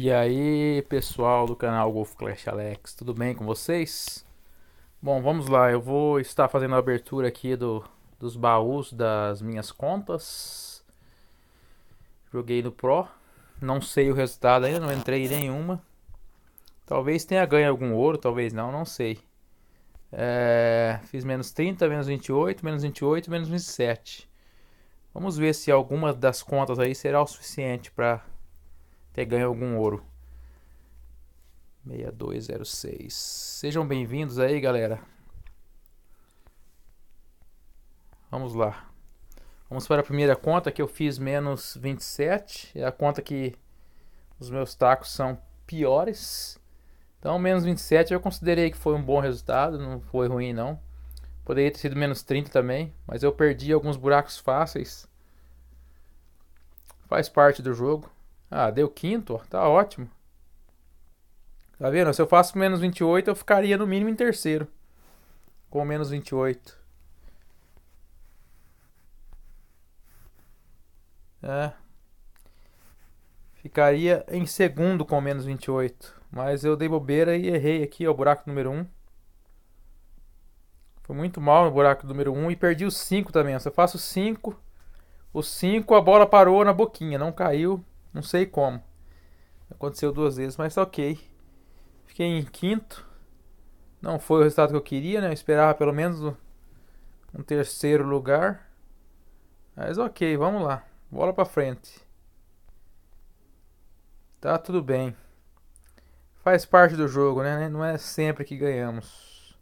E aí, pessoal do canal Golf Clash Alex, tudo bem com vocês? Bom, vamos lá, eu vou estar fazendo a abertura aqui do, dos baús das minhas contas. Joguei no Pro, não sei o resultado ainda, não entrei em nenhuma. Talvez tenha ganho algum ouro, talvez não, não sei. É, fiz menos 30, menos 28, menos 28, menos 27. Vamos ver se alguma das contas aí será o suficiente para ter ganho algum ouro. 6206. Sejam bem-vindos aí, galera. Vamos lá. Vamos para a primeira conta que eu fiz menos 27. É a conta que os meus tacos são piores. Então, menos 27 eu considerei que foi um bom resultado, não foi ruim não. Poderia ter sido menos 30 também, mas eu perdi alguns buracos fáceis. Faz parte do jogo. Ah, deu quinto, ó, tá ótimo. Tá vendo? Se eu faço menos 28, eu ficaria no mínimo em terceiro. Com menos 28. É. Ficaria em segundo com menos 28. Mas eu dei bobeira e errei aqui, ó, o buraco número 1. Foi muito mal no buraco número 1 e perdi o 5 também. Se eu faço 5, o 5 a bola parou na boquinha, não caiu. Não sei como. Aconteceu duas vezes, mas tá ok. Fiquei em quinto. Não foi o resultado que eu queria, né? Eu esperava pelo menos um terceiro lugar. Mas ok, vamos lá. Bola pra frente. Tá tudo bem. Faz parte do jogo, né? Não é sempre que ganhamos.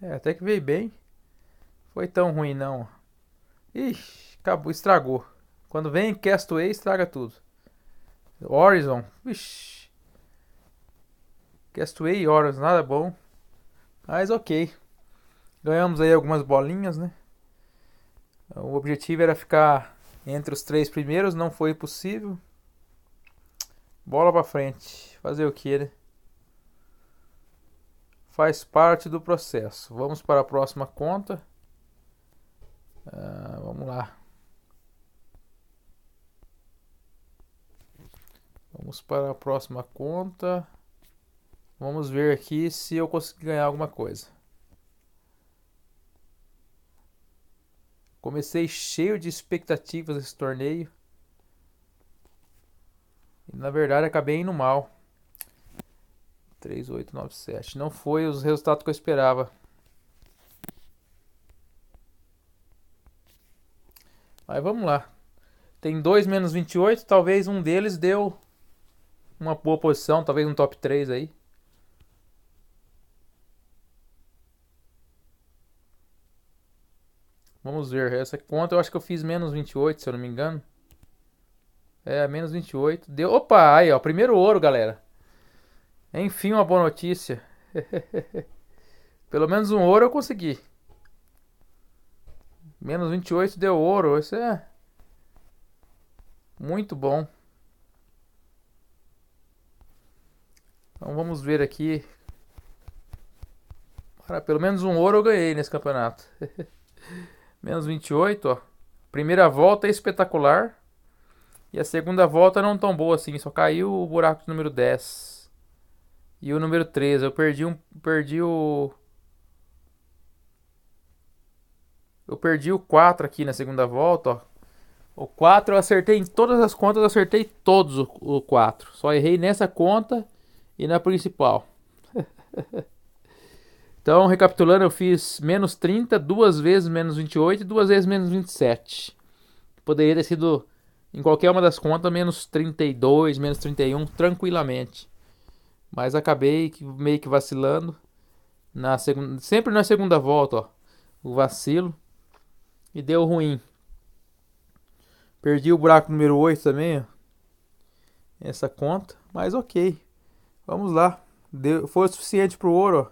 É, até que veio bem. Foi tão ruim não. Ixi, acabou, estragou. Quando vem Castaway, estraga tudo. Horizon, vixi. Castaway e Horizon, nada bom. Mas ok. Ganhamos aí algumas bolinhas, né? O objetivo era ficar entre os três primeiros, não foi possível. Bola pra frente. Fazer o que, né? Faz parte do processo. Vamos para a próxima conta. Ah, vamos lá. Vamos para a próxima conta. Vamos ver aqui se eu consigo ganhar alguma coisa. Comecei cheio de expectativas nesse torneio. E na verdade acabei indo mal. 3897. Não foi os resultados que eu esperava. Aí vamos lá. Tem 2 menos 28, talvez um deles deu uma boa posição, talvez um top 3 aí. Vamos ver, essa conta eu acho que eu fiz menos 28, se eu não me engano. É, menos 28. Deu. Opa, aí ó, primeiro ouro, galera. Enfim, uma boa notícia. Pelo menos um ouro eu consegui. Menos 28 deu ouro. Isso é muito bom. Então vamos ver aqui. pelo menos um ouro eu ganhei nesse campeonato. menos 28, ó. Primeira volta é espetacular. E a segunda volta não tão boa assim. Só caiu o buraco do número 10. E o número 13. Eu perdi, um, perdi o Eu perdi o 4 aqui na segunda volta, ó. O 4 eu acertei em todas as contas, eu acertei todos o, o 4. Só errei nessa conta e na principal. então, recapitulando, eu fiz menos 30, duas vezes menos 28 e duas vezes menos 27. Poderia ter sido em qualquer uma das contas menos 32, menos 31, tranquilamente. Mas acabei meio que vacilando. Na segunda, sempre na segunda volta, ó, o vacilo. E deu ruim. Perdi o buraco número 8 também, Essa conta, mas ok. Vamos lá. Deu, foi o suficiente pro ouro,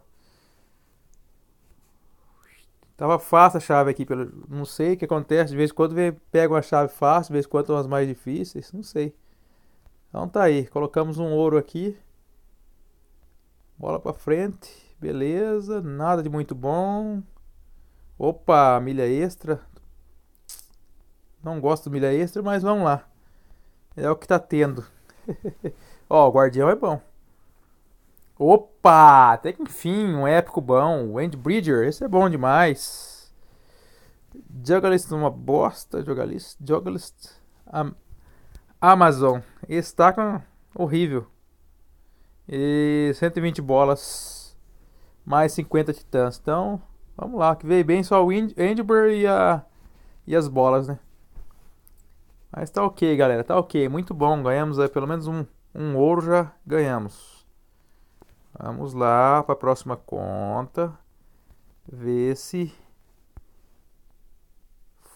Tava fácil a chave aqui, pelo, não sei o que acontece. De vez em quando vem, pega uma chave fácil, de vez em quando umas mais difíceis, não sei. Então tá aí, colocamos um ouro aqui. Bola pra frente, beleza, nada de muito bom. Opa, milha extra, não gosto do milha extra, mas vamos lá. É o que tá tendo. Ó, o Guardião é bom. Opa! Até que enfim, um épico bom. Andy Bridger, esse é bom demais. Jogalist uma bosta. Jogalist. Jogalist. Am Amazon. Esse tá com... horrível. E 120 bolas. Mais 50 titãs. Então, vamos lá. Que veio bem só o Andy Bridger e, e as bolas, né? Mas tá ok, galera, tá ok. Muito bom, ganhamos aí pelo menos um, um ouro já ganhamos. Vamos lá para a próxima conta. Ver se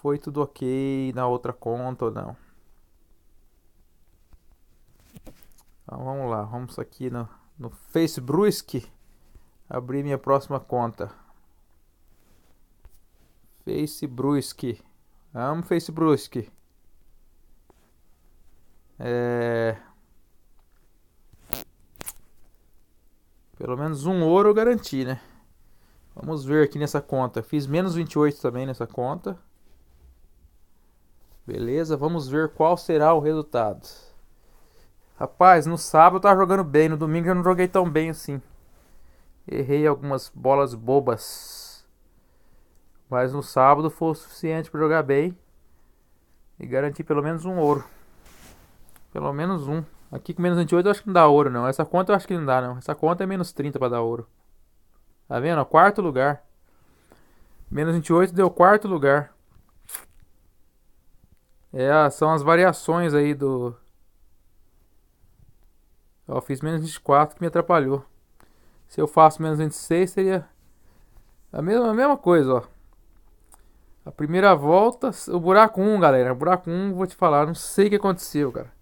foi tudo ok na outra conta ou não. Então vamos lá, vamos aqui no, no Facebook abrir minha próxima conta. Facebook. Amo Facebook. É... Pelo menos um ouro eu garanti, né? Vamos ver aqui nessa conta. Fiz menos 28 também nessa conta. Beleza, vamos ver qual será o resultado. Rapaz, no sábado eu tava jogando bem, no domingo eu não joguei tão bem assim. Errei algumas bolas bobas. Mas no sábado foi o suficiente para jogar bem e garantir pelo menos um ouro. Pelo menos um. Aqui com menos 28 eu acho que não dá ouro, não. Essa conta eu acho que não dá, não. Essa conta é menos 30 para dar ouro. Tá vendo? Quarto lugar. Menos 28 deu quarto lugar. É, são as variações aí do... Eu fiz menos 24 que me atrapalhou. Se eu faço menos 26 seria a mesma, a mesma coisa, ó. A primeira volta, o buraco 1, galera. O buraco 1, vou te falar, não sei o que aconteceu, cara.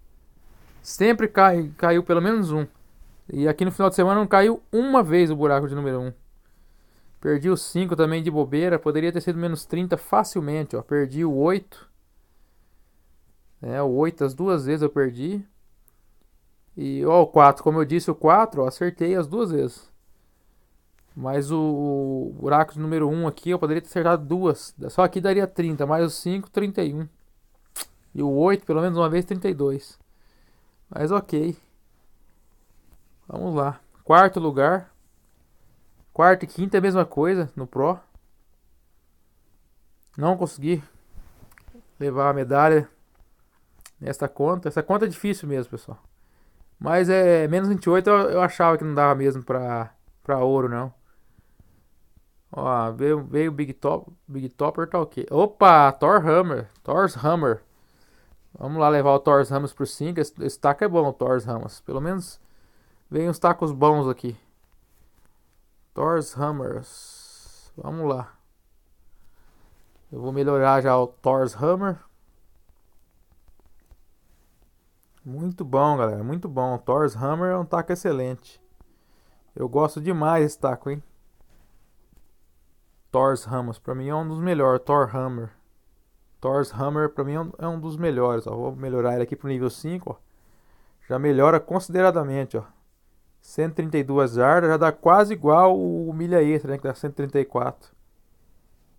Sempre cai, caiu pelo menos um. E aqui no final de semana não caiu uma vez o buraco de número 1. Um. Perdi o 5 também de bobeira. Poderia ter sido menos 30 facilmente. Ó. Perdi o 8. É, o 8 as duas vezes eu perdi. E ó, o 4, como eu disse, o 4, ó, acertei as duas vezes. Mas o, o buraco de número 1 um aqui eu poderia ter acertado duas. Só aqui daria 30, mais o 5, 31. E o 8, pelo menos uma vez, 32. Mas ok. Vamos lá. Quarto lugar. Quarto e quinto é a mesma coisa no Pro. Não consegui levar a medalha nesta conta. Essa conta é difícil mesmo, pessoal. Mas é menos 28 eu, eu achava que não dava mesmo pra, pra ouro, não. Ó, veio, veio Big Top, Big Topper tá ok. Opa, Thor Hammer, Thor's Hammer. Vamos lá levar o Torres Ramos por 5. Esse, esse, taco é bom, o Torres Ramos. Pelo menos vem uns tacos bons aqui. Torres Hammers. Vamos lá. Eu vou melhorar já o Thor's Hammer. Muito bom, galera. Muito bom. O Thor's Hammer é um taco excelente. Eu gosto demais desse taco, hein? Thor's Hammers. Pra mim é um dos melhores. Thor Hammer. Thor's Hammer para mim é, é um, dos melhores. Ó. Vou melhorar ele aqui pro nível 5. Ó. Já melhora consideradamente. Ó. 132 jardas já dá quase igual o milha extra, né, que dá 134.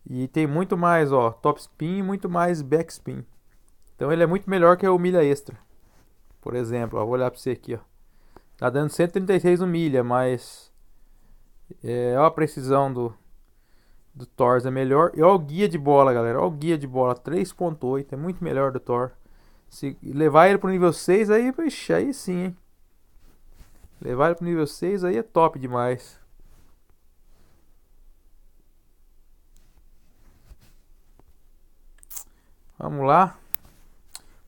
E tem muito mais, ó, top spin e muito mais backspin. Então ele é muito melhor que o milha extra. Por exemplo, ó, vou olhar para você aqui, ó. Tá dando 136 no milha, mas é, a precisão do do Thor é melhor. E olha o guia de bola, galera. Olha o guia de bola 3.8. É muito melhor do Thor. Se levar ele pro nível 6, aí, ixi, aí sim, hein? Levar ele pro nível 6 aí é top demais. Vamos lá.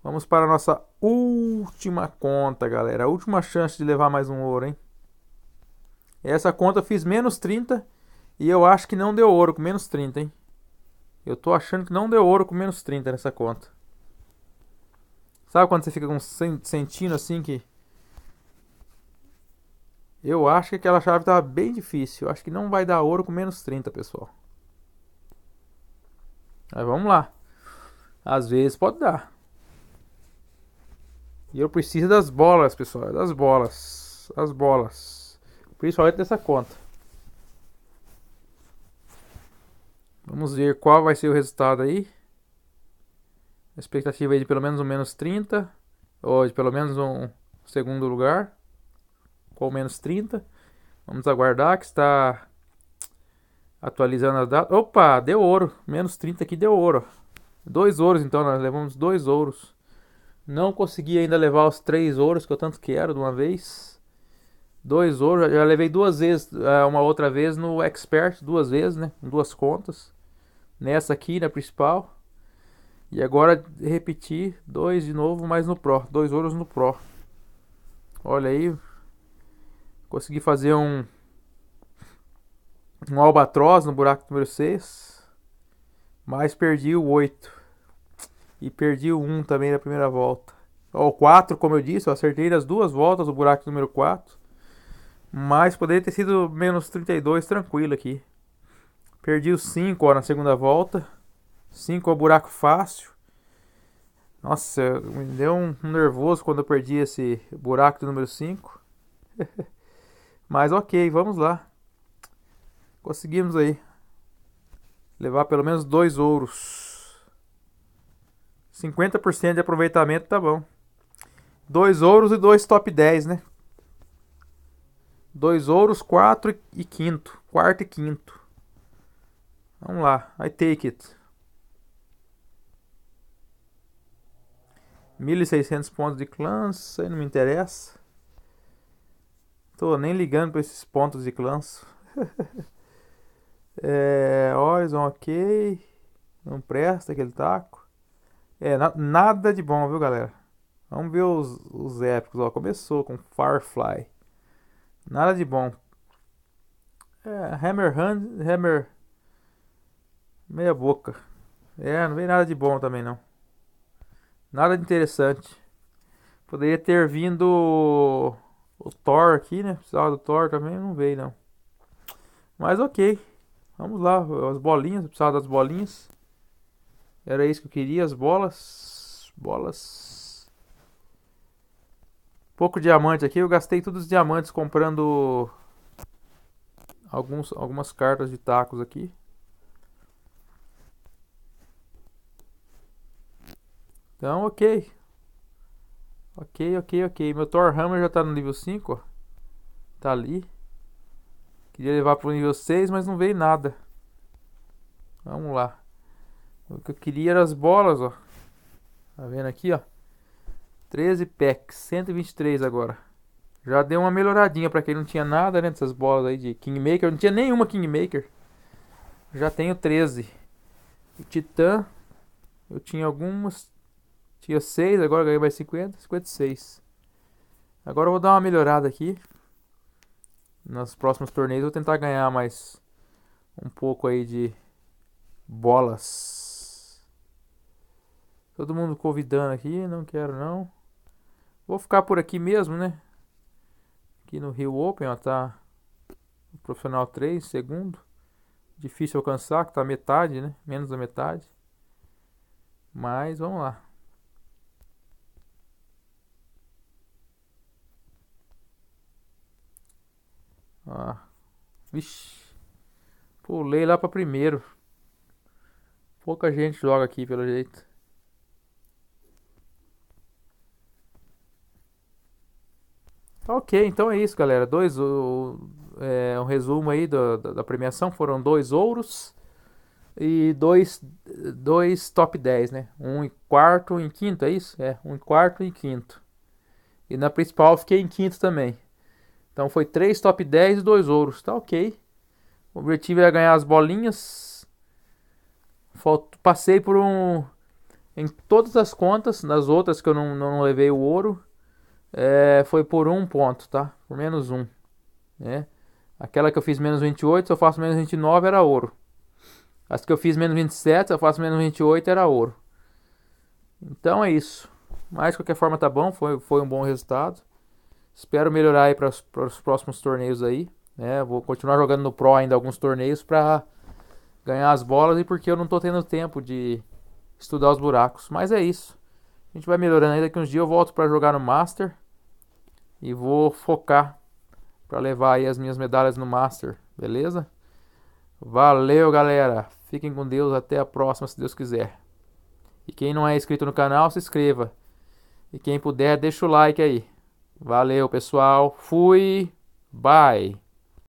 Vamos para a nossa última conta, galera. A última chance de levar mais um ouro, hein? Essa conta eu fiz menos 30 e eu acho que não deu ouro com menos 30, hein? Eu tô achando que não deu ouro com menos 30 nessa conta. Sabe quando você fica com sentindo assim que... Eu acho que aquela chave tava bem difícil. Eu acho que não vai dar ouro com menos 30, pessoal. Mas vamos lá. Às vezes pode dar. E eu preciso das bolas, pessoal. Das bolas. As bolas. Principalmente dessa conta. Vamos ver qual vai ser o resultado aí. A expectativa aí é de pelo menos um menos 30. Ou de pelo menos um segundo lugar. Com menos 30. Vamos aguardar que está atualizando as datas. Opa, deu ouro. Menos 30 aqui deu ouro. Dois ouros então, nós levamos dois ouros. Não consegui ainda levar os três ouros que eu tanto quero de uma vez. Dois ouros, já levei duas vezes, ah, uma outra vez no Expert, duas vezes, né? Em duas contas nessa aqui, na principal. E agora repetir dois de novo, mas no Pro. Dois ouros no Pro. Olha aí. Consegui fazer um um albatroz no buraco número 6. Mas perdi o 8. E perdi o 1 também na primeira volta. O 4, como eu disse, eu acertei nas duas voltas o buraco número 4. Mas poderia ter sido menos 32 tranquilo aqui. Perdi os 5 na segunda volta. 5 é buraco fácil. Nossa, me deu um nervoso quando eu perdi esse buraco do número 5. Mas ok, vamos lá. Conseguimos aí. Levar pelo menos dois ouros. 50% de aproveitamento tá bom. Dois ouros e dois top 10, né? Dois ouros, quatro e quinto. Quarto e quinto. Vamos lá, I take it. 1600 pontos de clãs, isso aí não me interessa. Tô nem ligando para esses pontos de clãs. é, Horizon, ok. Não presta aquele taco. É, na, nada de bom, viu, galera? Vamos ver os, os épicos. Ó, começou com Firefly. Nada de bom. É, Hand, Hammer Meia boca. É, não veio nada de bom também não. Nada de interessante. Poderia ter vindo o, o Thor aqui, né? Precisava do Thor também, não veio não. Mas ok. Vamos lá, as bolinhas, eu precisava das bolinhas. Era isso que eu queria, as bolas. Bolas. Pouco diamante aqui, eu gastei todos os diamantes comprando alguns, algumas cartas de tacos aqui. Então, ok. Ok, ok, ok. Meu Thor Hammer já tá no nível 5, ó. Tá ali. Queria levar pro nível 6, mas não veio nada. Vamos lá. O que eu queria era as bolas, ó. Tá vendo aqui, ó. 13 packs, 123 agora. Já deu uma melhoradinha para quem não tinha nada, né? Dessas bolas aí de Kingmaker. Eu não tinha nenhuma Kingmaker. Já tenho 13. O Titã. Eu tinha algumas tinha 6, agora ganhei mais 50, 56. Agora eu vou dar uma melhorada aqui. Nos próximos torneios eu vou tentar ganhar mais um pouco aí de bolas. Todo mundo convidando aqui, não quero não. Vou ficar por aqui mesmo, né? Aqui no Rio Open, ó, tá o profissional 3, segundo. Difícil alcançar, que tá metade, né? Menos da metade. Mas vamos lá. Ah. Vixe. Pulei lá pra primeiro. Pouca gente joga aqui, pelo jeito. Tá ok, então é isso, galera. Dois. O, é, um resumo aí do, da, da premiação. Foram dois ouros e dois, dois top 10, né? Um em quarto um em quinto, é isso? É, um em quarto e um quinto. E na principal fiquei em quinto também. Então foi 3 top 10 e 2 ouros. Tá ok. O objetivo era ganhar as bolinhas. Falto, passei por um. Em todas as contas, nas outras que eu não, não levei o ouro, é, foi por um ponto, tá? Por menos um. Né? Aquela que eu fiz menos 28, se eu faço menos 29, era ouro. As que eu fiz menos 27, se eu faço menos 28, era ouro. Então é isso. Mas de qualquer forma tá bom, foi, foi um bom resultado. Espero melhorar aí para os próximos torneios aí. Né? Vou continuar jogando no Pro ainda alguns torneios para ganhar as bolas e porque eu não estou tendo tempo de estudar os buracos. Mas é isso. A gente vai melhorando ainda que uns dias eu volto para jogar no Master e vou focar para levar aí as minhas medalhas no Master, beleza? Valeu, galera. Fiquem com Deus até a próxima, se Deus quiser. E quem não é inscrito no canal, se inscreva. E quem puder, deixa o like aí. Valeu, pessoal. Fui. Bye.